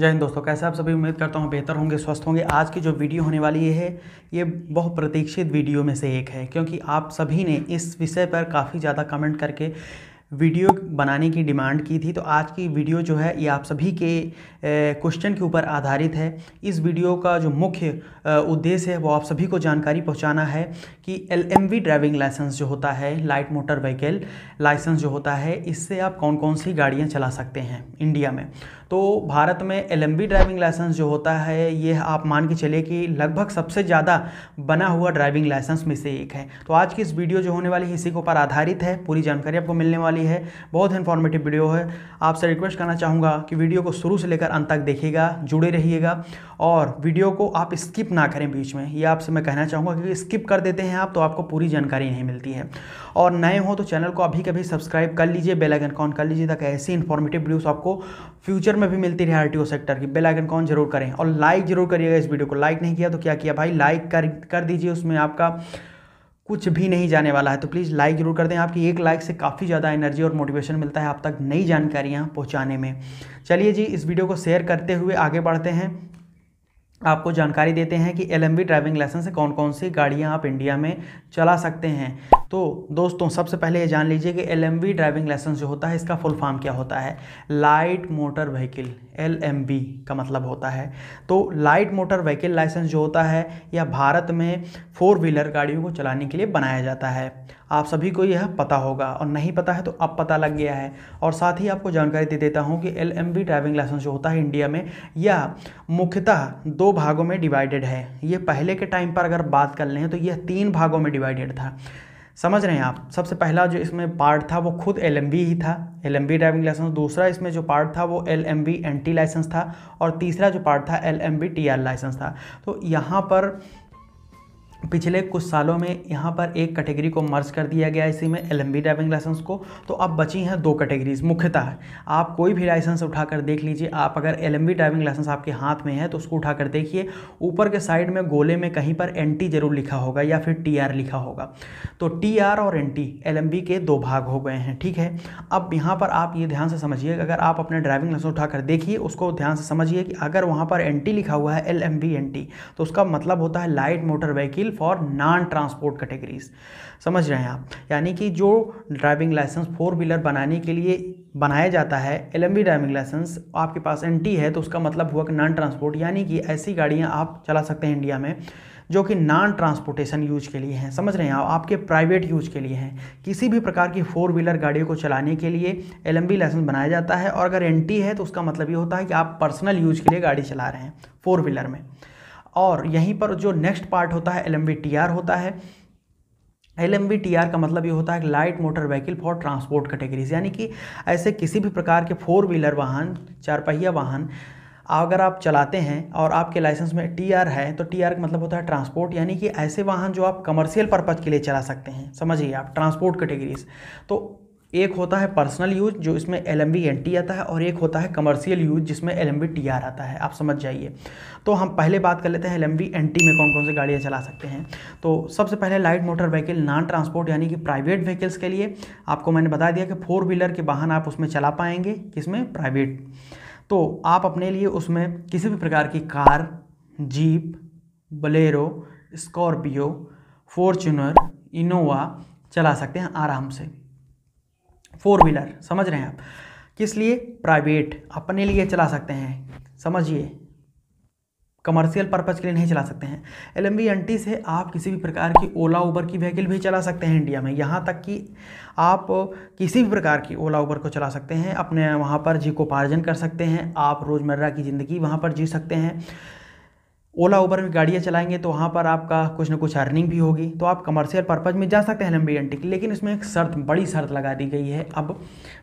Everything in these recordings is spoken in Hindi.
जय हिंद दोस्तों कैसे आप सभी उम्मीद करता हूँ बेहतर होंगे स्वस्थ होंगे आज की जो वीडियो होने वाली है ये बहुत प्रतीक्षित वीडियो में से एक है क्योंकि आप सभी ने इस विषय पर काफ़ी ज़्यादा कमेंट करके वीडियो बनाने की डिमांड की थी तो आज की वीडियो जो है ये आप सभी के क्वेश्चन के ऊपर आधारित है इस वीडियो का जो मुख्य उद्देश्य है वो आप सभी को जानकारी पहुंचाना है कि एलएमवी ड्राइविंग लाइसेंस जो होता है लाइट मोटर व्हीकल लाइसेंस जो होता है इससे आप कौन कौन सी गाड़ियाँ चला सकते हैं इंडिया में तो भारत में एल ड्राइविंग लाइसेंस जो होता है ये आप मान के चलिए कि लगभग सबसे ज़्यादा बना हुआ ड्राइविंग लाइसेंस में से एक है तो आज की इस वीडियो जो होने वाली है इसी के ऊपर आधारित है पूरी जानकारी आपको मिलने वाली है बहुत इन्फॉर्मेटिव वीडियो है आपसे रिक्वेस्ट करना चाहूँगा कि वीडियो को शुरू से लेकर अंत तक देखिएगा जुड़े रहिएगा और वीडियो को आप स्किप ना करें बीच में ये आपसे मैं कहना चाहूँगा क्योंकि स्किप कर देते हैं आप तो आपको पूरी जानकारी नहीं मिलती है और नए हो तो चैनल को अभी कभी सब्सक्राइब कर लीजिए बेलाइकन ऑन कर लीजिए ताकि ऐसी इन्फॉर्मेटिव वीडियोज़ आपको फ्यूचर में भी मिलती रही आरटीओ सेक्टर की बेल आइकन कौन जरूर करें और लाइक जरूर करिएगा इस वीडियो को लाइक नहीं किया तो क्या किया भाई लाइक कर कर दीजिए उसमें आपका कुछ भी नहीं जाने वाला है तो प्लीज़ लाइक जरूर कर दें आपकी एक लाइक से काफ़ी ज़्यादा एनर्जी और मोटिवेशन मिलता है आप तक नई जानकारियाँ पहुँचाने में चलिए जी इस वीडियो को शेयर करते हुए आगे बढ़ते हैं आपको जानकारी देते हैं कि एल ड्राइविंग लाइसेंस से कौन कौन सी गाड़ियाँ आप इंडिया में चला सकते हैं तो दोस्तों सबसे पहले ये जान लीजिए कि एल ड्राइविंग लाइसेंस जो होता है इसका फुल फॉर्म क्या होता है लाइट मोटर व्हीकल एल का मतलब होता है तो लाइट मोटर व्हीकल लाइसेंस जो होता है यह भारत में फोर व्हीलर गाड़ियों को चलाने के लिए बनाया जाता है आप सभी को यह पता होगा और नहीं पता है तो अब पता लग गया है और साथ ही आपको जानकारी दे देता हूँ कि एल ड्राइविंग लाइसेंस जो होता है इंडिया में यह मुख्यतः दो भागों में डिवाइडेड है ये पहले के टाइम पर अगर बात कर लें तो यह तीन भागों में डिवाइडेड था समझ रहे हैं आप सबसे पहला जो इसमें पार्ट था वो खुद एल ही था एल ड्राइविंग लाइसेंस दूसरा इसमें जो पार्ट था वो एल एम टी लाइसेंस था और तीसरा जो पार्ट था एल एम लाइसेंस था तो यहाँ पर पिछले कुछ सालों में यहाँ पर एक कैटेगरी को मर्ज कर दिया गया है इसी में एल ड्राइविंग लाइसेंस को तो अब बची हैं दो कैटेगरीज मुख्यतः आप कोई भी लाइसेंस उठाकर देख लीजिए आप अगर एल ड्राइविंग लाइसेंस आपके हाथ में है तो उसको उठाकर देखिए ऊपर के साइड में गोले में कहीं पर एन जरूर लिखा होगा या फिर टी लिखा होगा तो टी और एन टी के दो भाग हो गए हैं ठीक है अब यहाँ पर आप ये ध्यान से समझिए अगर आप अपने ड्राइविंग लाइसेंस उठाकर देखिए उसको ध्यान से समझिए कि अगर वहाँ पर एन लिखा हुआ है एल एम तो उसका मतलब होता है light motor vehicle for non transport categories समझ रहे हैं आप यानी कि जो ड्राइविंग लाइसेंस फोर व्हीलर बनाने के लिए बनाया जाता है एल ड्राइविंग लाइसेंस आपके पास एन है तो उसका मतलब हुआ कि नॉन ट्रांसपोर्ट यानी कि ऐसी गाड़ियाँ आप चला सकते हैं इंडिया में जो कि नॉन ट्रांसपोर्टेशन यूज के लिए हैं समझ रहे हैं आप आपके प्राइवेट यूज के लिए हैं किसी भी प्रकार की फोर व्हीलर गाड़ियों को चलाने के लिए एल लाइसेंस बनाया जाता है और अगर एन है तो उसका मतलब ये होता है कि आप पर्सनल यूज के लिए गाड़ी चला रहे हैं फोर व्हीलर में और यहीं पर जो नेक्स्ट पार्ट होता है एल एम होता है एल एम का मतलब ये होता है light motor vehicle for transport categories यानी कि ऐसे किसी भी प्रकार के फोर व्हीलर वाहन चार पहिया वाहन अगर आप चलाते हैं और आपके लाइसेंस में टी आर है तो टी आर का मतलब होता है ट्रांसपोर्ट यानी कि ऐसे वाहन जो आप कमर्शियल पर्पज़ के लिए चला सकते हैं समझिए आप ट्रांसपोर्ट कैटेगरीज तो एक होता है पर्सनल यूज जो इसमें L M V N T आता है और एक होता है कमर्शियल यूज जिसमें L M B T R आता है आप समझ जाइए तो हम पहले बात कर लेते हैं L M V N T में कौन कौन सी गाड़ियाँ चला सकते हैं तो सबसे पहले light motor vehicle non transport यानी कि प्राइवेट व्हीकल्स के लिए आपको मैंने बता दिया कि फोर व्हीलर के वाहन आप उसमें चला पाएंगे किसमें प्राइवेट तो आप अपने लिए उसमें किसी भी प्रकार की car jeep Bolero Scorpio Fortuner Innova चला सकते हैं आराम से फोर व्हीलर समझ रहे हैं आप किस लिए प्राइवेट अपने लिए चला सकते हैं समझिए कमर्शियल पर्पज़ के लिए नहीं चला सकते हैं एल एम से आप किसी भी प्रकार की ओला उबर की व्हीकल भी चला सकते हैं इंडिया में यहाँ तक कि आप किसी भी प्रकार की ओला उबर को चला सकते हैं अपने वहाँ पर जी को पार्जन कर सकते हैं आप रोज़मर्रा की ज़िंदगी वहाँ पर जी सकते हैं ओला उबर में गाड़ियाँ चलाएंगे तो वहाँ पर आपका कुछ ना कुछ अर्निंग भी होगी तो आप कमर्शियल पर्पज़ में जा सकते हैं एल एम की लेकिन इसमें एक शर्त बड़ी शर्त लगा दी गई है अब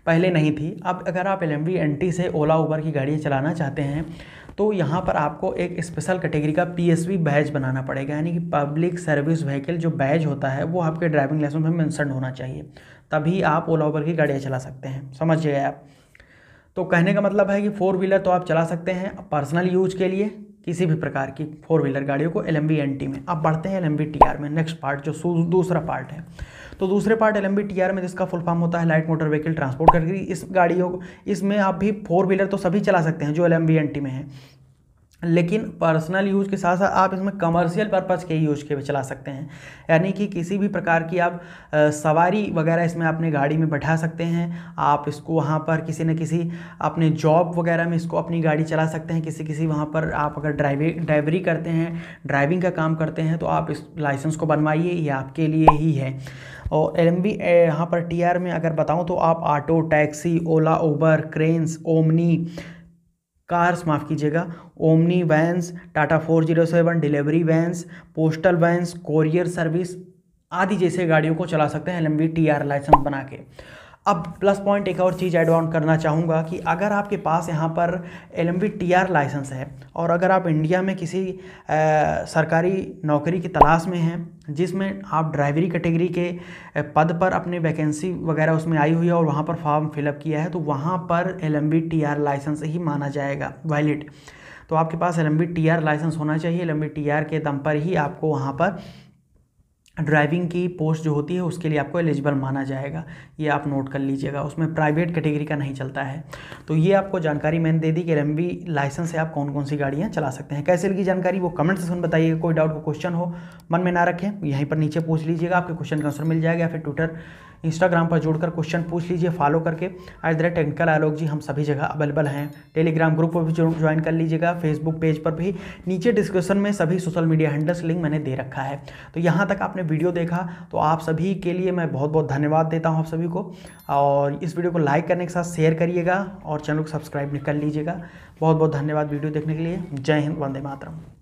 पहले नहीं थी अब अगर आप एल एम से ओला उबर की गाड़ियाँ चलाना चाहते हैं तो यहाँ पर आपको एक स्पेशल कैटेगरी का वी बैज बनाना पड़ेगा यानी कि पब्लिक सर्विस व्हीकल जो बैज होता है वो आपके ड्राइविंग लाइसेंस में मैंसन होना चाहिए तभी आप ओला उबर की गाड़ियाँ चला सकते हैं समझिए आप तो कहने का मतलब है कि फ़ोर व्हीलर तो आप चला सकते हैं पर्सनल यूज के लिए किसी भी प्रकार की फोर व्हीलर गाड़ियों को एल एम में अब बढ़ते हैं एल एम में नेक्स्ट पार्ट जो दूसरा पार्ट है तो दूसरे पार्ट एल एम में जिसका फुल फॉर्म होता है light motor vehicle transport category इस गाड़ियों इसमें आप भी फोर व्हीलर तो सभी चला सकते हैं जो एल एम में है लेकिन पर्सनल यूज के साथ साथ आप इसमें कमर्शियल पर्पज़ के यूज के भी चला सकते हैं यानी कि किसी भी प्रकार की आप सवारी वगैरह इसमें अपने गाड़ी में बैठा सकते हैं आप इसको वहाँ पर किसी न किसी अपने जॉब वगैरह में इसको अपनी गाड़ी चला सकते हैं किसी किसी वहाँ पर आप अगर ड्राइविंग ड्राइवरी करते हैं ड्राइविंग का काम करते हैं तो आप इस लाइसेंस को बनवाइए ये आपके लिए ही है और एल एम बी यहाँ पर टी में अगर बताऊँ तो आप auto taxi Ola Uber cranes Omni cars माफ़ कीजिएगा Omni vans Tata four zero seven delivery vans postal vans courier service आदि जैसे गाड़ियों को चला सकते हैं L M T R license बना के अब प्लस पॉइंट एक और चीज़ एड ऑन करना चाहूँगा कि अगर आपके पास यहाँ पर एल एम लाइसेंस है और अगर आप इंडिया में किसी आ, सरकारी नौकरी की तलाश में हैं जिसमें आप ड्राइवरी कैटेगरी के पद पर अपने वैकेंसी वगैरह उसमें आई हुई है और वहाँ पर फॉर्म फिलअप किया है तो वहाँ पर एल एम लाइसेंस ही माना जाएगा वैलिड तो आपके पास एल एम लाइसेंस होना चाहिए एल एम के दम पर ही आपको वहाँ पर ड्राइविंग की पोस्ट जो होती है उसके लिए आपको एलिजिबल माना जाएगा ये आप नोट कर लीजिएगा उसमें प्राइवेट कैटेगरी का नहीं चलता है तो ये आपको जानकारी मैंने दे दी कि एम लाइसेंस से आप कौन कौन सी गाड़ियाँ चला सकते हैं कैसे की जानकारी वो कमेंट सेक्शन बताइएगा कोई डाउट को क्वेश्चन हो मन में ना रखें यहीं पर नीचे पूछ लीजिएगा आपके क्वेश्चन का आंसर मिल जाएगा फिर ट्विटर इंस्टाग्राम पर जुड़कर क्वेश्चन पूछ लीजिए फॉलो करके at the rate technical Alok ji हम सभी जगह अवेलेबल हैं टेलीग्राम ग्रुप पर भी ज्वाइन कर लीजिएगा फेसबुक पेज पर भी नीचे डिस्क्रिप्शन में सभी सोशल मीडिया हैंडल्स लिंक मैंने दे रखा है तो यहाँ तक आपने वीडियो देखा तो आप सभी के लिए मैं बहुत बहुत धन्यवाद देता हूँ आप सभी को और इस वीडियो को लाइक करने के साथ शेयर करिएगा और चैनल को सब्सक्राइब भी कर लीजिएगा बहुत बहुत धन्यवाद वीडियो देखने के लिए जय हिंद वंदे मातरम